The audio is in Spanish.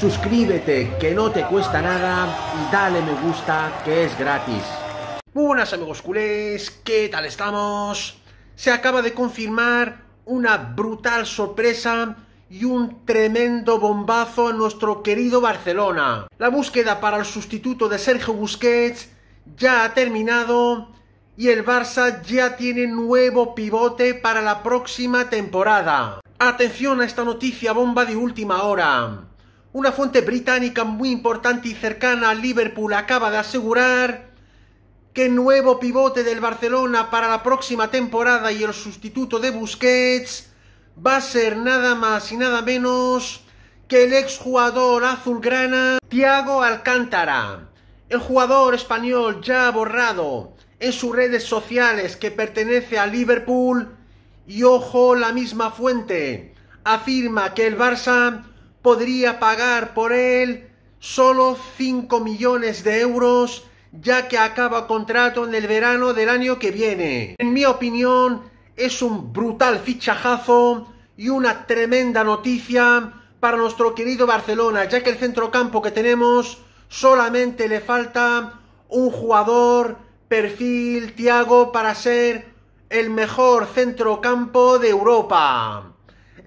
suscríbete que no te cuesta nada y dale me gusta que es gratis. buenas amigos culés, ¿qué tal estamos? Se acaba de confirmar una brutal sorpresa y un tremendo bombazo a nuestro querido Barcelona. La búsqueda para el sustituto de Sergio Busquets ya ha terminado y el Barça ya tiene nuevo pivote para la próxima temporada. Atención a esta noticia bomba de última hora. Una fuente británica muy importante y cercana a Liverpool acaba de asegurar que el nuevo pivote del Barcelona para la próxima temporada y el sustituto de Busquets va a ser nada más y nada menos que el exjugador azulgrana Thiago Alcántara. El jugador español ya borrado en sus redes sociales que pertenece a Liverpool y ojo, la misma fuente afirma que el Barça podría pagar por él solo 5 millones de euros ya que acaba contrato en el verano del año que viene. En mi opinión, es un brutal fichajazo y una tremenda noticia para nuestro querido Barcelona, ya que el centrocampo que tenemos solamente le falta un jugador, perfil, Tiago, para ser el mejor centrocampo de Europa.